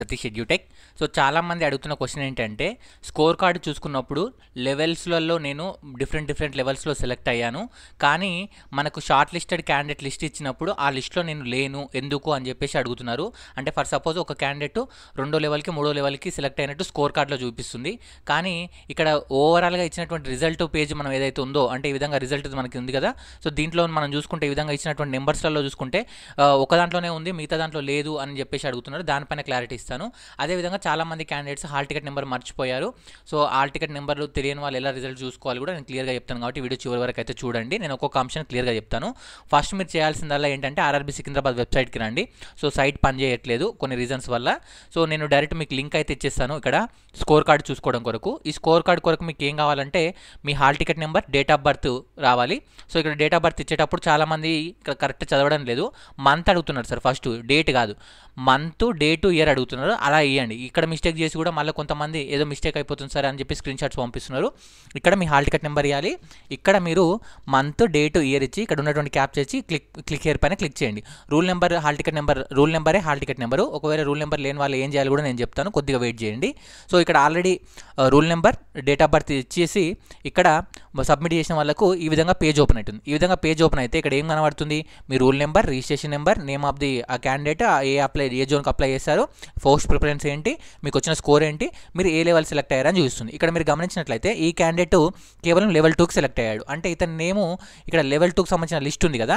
ప్రతి షెడ్యూటెక్ సో చాలామంది అడుగుతున్న క్వశ్చన్ ఏంటంటే స్కోర్ కార్డు చూసుకున్నప్పుడు లెవెల్స్లలో నేను డిఫరెంట్ డిఫరెంట్ లెవెల్స్లో సెలెక్ట్ అయ్యాను కానీ మనకు షార్ట్ లిస్టెడ్ క్యాండిడేట్ లిస్ట్ ఇచ్చినప్పుడు ఆ లిస్ట్లో నేను లేను ఎందుకు అని చెప్పేసి అడుగుతున్నారు అంటే ఫర్ సపోజ్ ఒక క్యాండిడేట్ రెండో లెవెల్కి మూడో లెవెల్కి సెలెక్ట్ అయినట్టు స్కోర్ కార్డులో చూపిస్తుంది కానీ ఇక్కడ ఓవరాల్గా ఇచ్చినటువంటి రిజల్ట్ పేజ్ మనం ఏదైతే ఉందో అంటే ఈ విధంగా రిజల్ట్ మనకి ఉంది కదా సో దీంట్లో మనం చూసుకుంటే ఈ విధంగా ఇచ్చినటువంటి నెంబర్స్లలో చూసుకుంటే ఒక దాంట్లోనే ఉంది మిగతా దాంట్లో లేదు అని చెప్పేసి అడుగుతున్నారు దానిపైన క్లారిటీ ఇస్తాను అదేవిధంగా చాలామంది క్యాండిడేట్స్ హాల్ టికెట్ నెంబర్ మర్చిపోయారు సో హాల్ టికెట్ నెంబర్లు తెలియని వాళ్ళు ఎలా రిజల్ట్ చూసుకోవాలి కూడా నేను క్లియర్గా చెప్తాను కాబట్టి వీడియో చివరి వరకు అయితే చూడండి నేను ఒక్కొక్క అంశం క్లియర్గా చెప్తాను ఫస్ట్ మీరు చేయాల్సిందల్లా ఏంటంటే ఆర్ఆర్బీ సికింద్రాబాద్ వెబ్సైట్కి రండి సో సైట్ పనిచేయట్లేదు కొన్ని రీజన్స్ వల్ల సో నేను డైరెక్ట్ మీకు లింక్ అయితే ఇచ్చేస్తాను ఇక్కడ స్కోర్ కార్డ్ చూసుకోవడం కొరకు ఈ స్కోర్ కార్డ్ కొరకు మీకు ఏం కావాలంటే మీ hall ticket number date of birth రావాలి సో ఇక్కడ డేట్ ఆఫ్ బర్త్ ఇచ్చేటప్పుడు చాలామంది ఇక్కడ కరెక్ట్ చదవడం లేదు మంత్ అడుగుతున్నారు సార్ ఫస్ట్ డేట్ కాదు మంత్ డేటు ఇయర్ అడుగుతున్నారు పంపిస్తున్నారో అలా ఇవ్వండి ఇక్కడ మిస్టేక్ చేసి కూడా మళ్ళీ కొంతమంది ఏదో మిస్టేక్ అయిపోతుంది సార్ అని చెప్పి స్క్రీన్ షాట్స్ పంపిస్తున్నారు ఇక్కడ మీ హాల్ టికెట్ నెంబర్ ఇవ్వాలి ఇక్కడ మీరు మంత్ డేట్ ఇయర్ ఇచ్చి ఇక్కడ ఉన్నటువంటి క్యాప్ చేసి క్లిక్ క్లిక్ ఇయర్ పైన క్లిక్ చేయండి roll number hall ticket number roll నెంబరే హాల్ టికెట్ నెంబరు ఒకవేళ రూల్ నెంబర్ లేని వాళ్ళు ఏం చేయాలి కూడా నేను చెప్తాను కొద్దిగా వెయిట్ చేయండి సో ఇక్కడ already roll number date of birth ఇచ్చేసి ఇక్కడ సబ్మిట్ చేసిన వాళ్ళకు ఈ విధంగా పేజ్ ఓపెన్ అవుతుంది ఈ విధంగా పేజ్ ఓపెన్ అయితే ఇక్కడ ఏం కనబడుతుంది మీ roll number registration number name of the ఆ క్యాండిడేట్ ఏ అప్లై ఏ జోన్కి అప్లై చేస్తారు పోస్ట్ ప్రిఫరెన్స్ ఏంటి మీకు వచ్చిన స్కోర్ ఏంటి మీరు ఏ లెవెల్ సెలెక్ట్ అయ్యారని చూస్తుంది ఇక్కడ మీరు గమనించినట్లయితే ఈ క్యాండిడేట్ కేవలం లెవెల్ టూకి సెలెక్ట్ అయ్యాడు అంటే ఇతను నేము ఇక్కడ లెవెల్ టూకి సంబంధించిన లిస్ట్ ఉంది కదా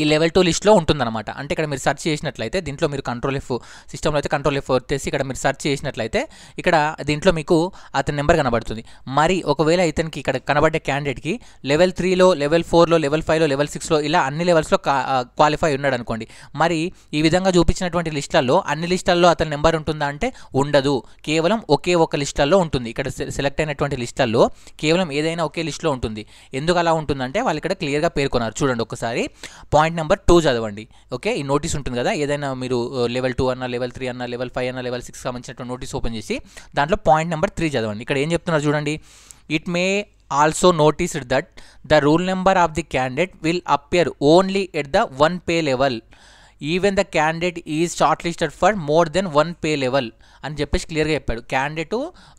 ఈ లెవెల్ టూ లిస్ట్లో ఉంటుందన్నమాట అంటే ఇక్కడ మీరు సెర్చ్ చేసినట్లయితే దీంట్లో మీరు కంట్రోల్ ఎఫ్ సిస్టంలో అయితే కంట్రోల్ ఎఫ్ వచ్చేసి ఇక్కడ మీరు సర్చ్ చేసినట్లయితే ఇక్కడ దీంట్లో మీకు అతని నెంబర్ కనబడుతుంది మరి ఒకవేళ ఇతనికి ఇక్కడ కనబడ్డే క్యాండిడేట్కి లెవెల్ త్రీలో లెవెల్ ఫోర్లో లెవెల్ ఫైవ్లో లెవెల్ సిక్స్లో ఇలా అన్ని లెవెల్స్లో క్వాలిఫై ఉన్నాడు అనుకోండి మరి ఈ విధంగా చూపించినటువంటి లిస్టులలో అన్ని లిస్టులలో అతని నెంబర్ ఉంటుందా అంటే ఉండదు కేవలం ఒకే ఒక లిస్టులలో ఉంటుంది ఇక్కడ సెలెక్ట్ అయినటువంటి లిస్టులలో కేవలం ఏదైనా ఒకే లిస్టులో ఉంటుంది ఎందుకు అలా ఉంటుందంటే వాళ్ళు ఇక్కడ క్లియర్గా పేర్కొన్నారు చూడండి ఒకసారి పాయింట్ నెంబర్ టూ చదవండి ఓకే ఈ నోటీస్ ఉంటుంది కదా ఏదైనా మీరు లెవెల్ టూ అన్న లెవెల్ త్రీ అన్న లెవెల్ ఫైవ్ అన్న లెవెల్ సిక్స్ సంబంధించినటువంటి నోటీస్ ఓపెన్ చేసి దాంట్లో పాయింట్ నెంబర్ త్రీ చదవండి ఇక్కడ ఏం చెప్తున్నారు చూడండి it may also noticed that the roll number of the candidate will appear only at the one pay level even the candidate is shortlisted for more than one pay level అని చెప్పేసి క్లియర్గా చెప్పాడు candidate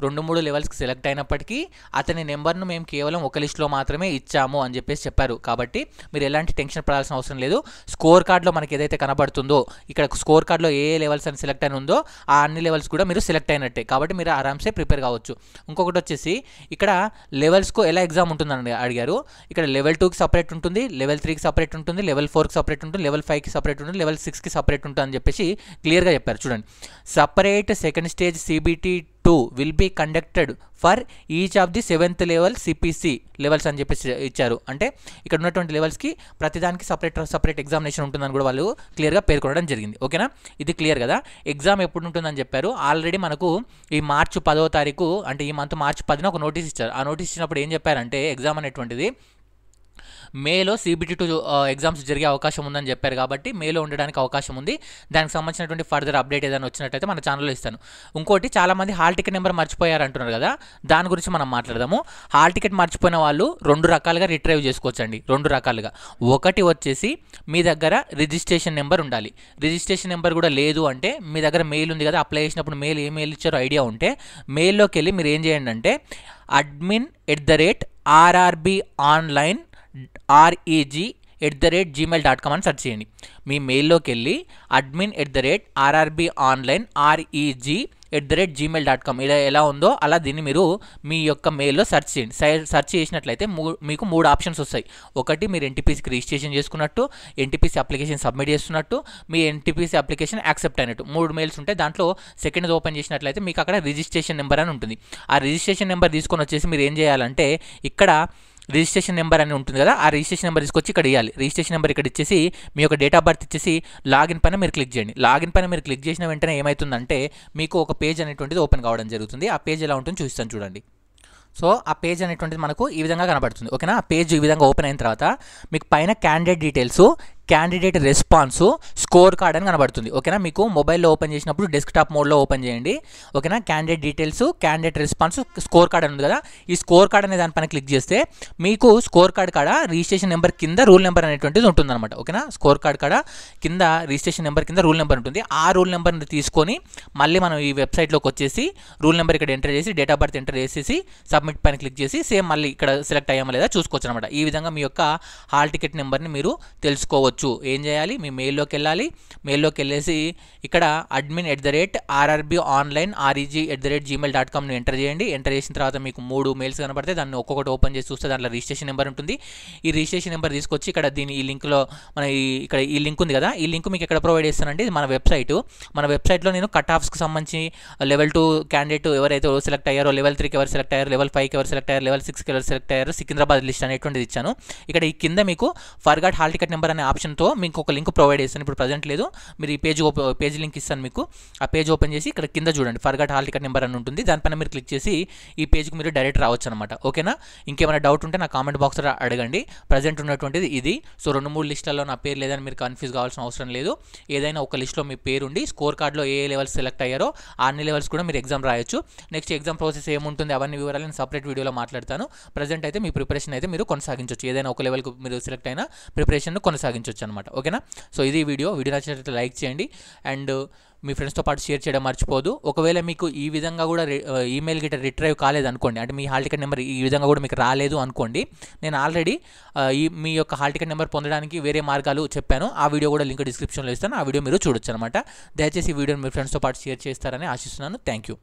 రెండు మూడు లెవెల్స్కి select అయినప్పటికీ అతని నెంబర్ను మేము కేవలం ఒక లిస్ట్లో మాత్రమే ఇచ్చాము అని చెప్పేసి చెప్పారు కాబట్టి మీరు ఎలాంటి టెన్షన్ పడాల్సిన అవసరం లేదు స్కోర్ కార్డ్లో మనకి ఏదైతే కనబడుతుందో ఇక్కడ స్కోర్ కార్డ్లో ఏ ఏ లెవెల్స్ అని సెలెక్ట్ అయిన ఉందో ఆ అన్ని లెవెల్స్ కూడా మీరు సెలెక్ట్ అయినట్టే కాబట్టి మీరు ఆరామ్సే ప్రిపేర్ కావచ్చు ఇంకొకటి వచ్చేసి ఇక్కడ లెవెల్స్కు ఎలా ఎగ్జామ్ ఉంటుందని అడిగారు ఇక్కడ లెవెల్ టూకి సపరేట్ ఉంటుంది లెవెల్ త్రీకి సపరేట్ ఉంటుంది లెవెల్ ఫోర్కి సపరేట్ ఉంటుంది లెవెల్ ఫైవ్కి సపరేట్ ఉంటుంది లెవెల్ లెవెల్ సిక్స్కి సపరేట్ ఉంటుందని చెప్పేసి క్లియర్గా చెప్పారు చూడండి separate second stage CBT two will be conducted for each of the seventh level CPC levels అని చెప్పేసి ఇచ్చారు అంటే ఇక్కడ ఉన్నటువంటి లెవెల్స్కి ప్రతిదానికి సపరేట్ సపరేట్ ఎగ్జామినేషన్ ఉంటుందని కూడా వాళ్ళు క్లియర్గా పేర్కొనడం జరిగింది ఓకేనా ఇది క్లియర్ కదా ఎగ్జామ్ ఎప్పుడు ఉంటుందని చెప్పారు ఆల్రెడీ మనకు ఈ మార్చి పదో తారీఖు అంటే ఈ మంత్ మార్చి పదిన ఒక నోటీస్ ఇచ్చారు ఆ నోటీస్ ఇచ్చినప్పుడు ఏం చెప్పారంటే ఎగ్జామ్ అనేటువంటిది మేలో సిబిటి టూ ఎగ్జామ్స్ జరిగే అవకాశం ఉందని చెప్పారు కాబట్టి మేలో ఉండడానికి అవకాశం ఉంది దానికి సంబంధించినటువంటి ఫర్దర్ అప్డేట్ ఏదైనా వచ్చినట్టయితే మన ఛానల్లో ఇస్తాను ఇంకోటి చాలామంది హాల్ టికెట్ నెంబర్ మర్చిపోయారు అంటున్నారు కదా దాని గురించి మనం మాట్లాడదాము హాల్ టికెట్ మర్చిపోయిన వాళ్ళు రెండు రకాలుగా రిట్రైవ్ చేసుకోవచ్చండి రెండు రకాలుగా ఒకటి వచ్చేసి మీ దగ్గర రిజిస్ట్రేషన్ నెంబర్ ఉండాలి రిజిస్ట్రేషన్ నెంబర్ కూడా లేదు అంటే మీ దగ్గర మెయిల్ ఉంది కదా అప్లై చేసినప్పుడు మెయిల్ ఏ మెయిల్ ఇచ్చారో ఐడియా ఉంటే మెయిల్లోకి వెళ్ళి మీరు ఏం చేయండి అంటే admin at the rate RRB online REG at the rate Gmail dot com అని సెర్చ్ చేయండి మీ మెయిల్లోకి వెళ్ళి admin at the rate RRB online REG at the rate Gmail dot com ఇలా ఎలా ఉందో అలా దీన్ని మీరు మీ యొక్క మెయిల్లో సెర్చ్ చేయండి సెర్చ్ చేసినట్లయితే మీకు మూడు ఆప్షన్స్ వస్తాయి ఒకటి మీరు ఎన్టీపీసీకి రిజిస్ట్రేషన్ చేసుకున్నట్టు ఎన్టీపీసీ అప్లికేషన్ సబ్మిట్ చేస్తున్నట్టు మీ ఎన్టీపీసీ అప్లికేషన్ యాక్సెప్ట్ అయినట్టు మూడు మెయిల్స్ ఉంటాయి దాంట్లో సెకండ్ ఓపెన్ చేసినట్లయితే మీకు అక్కడ రిజిస్ట్రేషన్ నెంబర్ అని ఉంటుంది ఆ రిజిస్ట్రేషన్ నెంబర్ తీసుకొని వచ్చేసి మీరు ఏం చేయాలంటే ఇక్కడ రిజిస్ట్రేషన్ నెంబర్ అని ఉంటుంది కదా ఆ రిజిస్ట్రేషన్ నెంబర్ తీసుకొచ్చి ఇక్కడ ఇవ్వాలి రిజిస్ట్రేషన్ నెంబర్ ఇక్కడ ఇచ్చేసి మీ యొక్క డేట్ ఆఫ్ బర్త్ ఇచ్చేసి లాగిన్ పైన మీరు క్లిక్ చేయండి లాగిన్ పైన మీరు క్లిక్ చేసిన వెంటనే ఏమవుతుందంటే మీకు ఒక పేజ్ అనేటువంటిది ఓపెన్ కావడం జరుగుతుంది ఆ పేజ్ ఎలా ఉంటుందో చూస్తాను చూడండి సో ఆ పేజ్ అనేటువంటిది మనకు ఈ విధంగా కనబడుతుంది ఓకేనా ఆ పేజ్ ఈ విధంగా ఓపెన్ అయిన తర్వాత మీకు పైన candidate details candidate response score card అని కనబడుతుంది ఓకేనా మీకు మొబైల్లో ఓపెన్ చేసినప్పుడు డెస్క్టాప్ మోడ్లో ఓపెన్ చేయండి ఓకేనా candidate details candidate response score card అని కదా ఈ స్కోర్ కార్డ్ అనే దానిపైన క్లిక్ చేస్తే మీకు స్కోర్ కార్డ్ కాడ రిజిస్ట్రేషన్ నెంబర్ కింద రూల్ నెంబర్ అనేటువంటిది ఉంటుందన్నమాట ఓకేనా స్కోర్ కార్డ్ కాడ కింద రిజిస్ట్రేషన్ నెంబర్ కింద రూల్ నెంబర్ ఉంటుంది ఆ రూల్ నెంబర్ని తీసుకొని మళ్ళీ మనం ఈ వెబ్సైట్లోకి వచ్చేసి రూల్ నెంబర్ ఇక్కడ ఎంటర్ చేసి డేట్ ఆఫ్ బర్త్ ఎంటర్ చేసేసి సబ్మిట్ పైన క్లిక్ చేసి సేమ్ మళ్ళీ ఇక్కడ సెలెక్ట్ అయ్యామో లేదా చూసుకోవచ్చు అనమాట ఈ విధంగా మీ యొక్క హాల్ టికెట్ నెంబర్ని మీరు తెలుసుకోవచ్చు చేయొచ్చు ఏం చేయాలి మీ మెయిల్లోకి వెళ్ళాలి మెయిల్లోకి వెళ్ళేసి ఇక్కడ admin at the rate RRB online REG at the rate Gmail dot కామ్ను ఎంటర్ చేయండి ఎంటర్ చేసిన తర్వాత మీకు మూడు మెయిల్స్ కనబడితే దాన్ని ఒక్కొక్కటి ఓపెన్ చేసి చూస్తే దాంట్లో రిజిస్ట్రేషన్ నెంబర్ ఉంటుంది ఈ రిజిస్ట్రేషన్ నెంబర్ తీసుకొచ్చి ఇక్కడ దీని ఈ లింక్లో మన ఈ ఇక్కడ ఈ లింక్ ఉంది కదా ఈ లింక్ మీకు ఎక్కడ ప్రొవైడ్ చేస్తానండి మన వెబ్సైట్ మన వెబ్సైట్లో నేను కట్ ఆఫ్స్కి సంబంధించి లెవెల్ టూ క్యాండిడేట్ ఎవరైతే సెలెక్ట్ అయ్యారో లెవెల్ త్రీకి ఎవరు సెలెక్ట్ అయ్యారు లెవెల్ ఫైవ్కి ఎవరు సెలెక్ట్ అయ్యారు లెవెల్ సిక్స్కి ఎవరు సెలెక్ట్ అయ్యారు సికింద్రాబాద్ లిస్ట్ అనేటువంటిది ఇచ్చాను ఇక్కడ ఈ కింద మీకు ఫర్గాట్ హాల్ టికెట్ నెంబర్ అనే ఆప్షన్ ఆప్షన్తో మీకు ఒక లింక్ ప్రొవైడ్ చేస్తాను ఇప్పుడు ప్రజెంట్ లేదు మీరు ఈ పేజ్ ఓపెన్ పేజ్ లింక్ ఇస్తాను మీకు ఆ పేజ్ ఓపెన్ చేసి ఇక్కడ కింద చూడండి ఫర్గట్ హాల్ టికెట్ నెంబర్ అని ఉంటుంది దానిపైన మీరు క్లిక్ చేసి ఈ పేజ్కి మీరు డైరెక్ట్ రావచ్చు అనమాట ఓకేనా ఇంకేమైనా డౌట్ ఉంటే నా కామెంట్ బాక్స్ అడగండి ప్రజెంట్ ఉన్నటువంటిది ఇది సో రెండు మూడు లిస్టులలో నా పేరు లేదని మీరు కన్ఫ్యూజ్ కావాల్సిన అవసరం లేదు ఏదైనా ఒక లిస్టులో మీ పేరు ఉండి స్కోర్ కార్డ్లో ఏ లెవెల్స్ సెలెక్ట్ అయ్యారో అన్ని లెవెల్స్ కూడా మీరు ఎగ్జామ్ రాయొచ్చు నెక్స్ట్ ఎగ్జామ్ ప్రాసెస్ ఏముంటుంది అవన్నీ వివరాలు నేను సపరేట్ వీడియోలో మాట్లాడతాను ప్రజెంట్ అయితే మీ ప్రిపరేషన్ అయితే మీరు కొనసాగించవచ్చు ఏదైనా ఒక లెవెల్కి మీరు సెలెక్ట్ అయినా ప్రిపరేషన్ కొనసాగించవచ్చు గమనించవచ్చు అనమాట ఓకేనా సో ఇది వీడియో వీడియో నచ్చినట్లయితే లైక్ చేయండి అండ్ మీ ఫ్రెండ్స్తో పాటు షేర్ చేయడం మర్చిపోదు ఒకవేళ మీకు ఈ విధంగా కూడా ఈమెయిల్ గిట్ట రిట్రైవ్ కాలేదు అనుకోండి అంటే మీ హాల్ టికెట్ నెంబర్ ఈ విధంగా కూడా మీకు రాలేదు అనుకోండి నేను ఆల్రెడీ ఈ మీ యొక్క హాల్ టికెట్ నెంబర్ పొందడానికి వేరే మార్గాలు చెప్పాను ఆ వీడియో కూడా లింక్ డిస్క్రిప్షన్లో ఇస్తాను ఆ వీడియో మీరు చూడొచ్చు అనమాట దయచేసి ఈ వీడియోని మీ ఫ్రెండ్స్తో పాటు షేర్ చేస్తారని ఆశిస్తున్నాను థ్యాంక్ యూ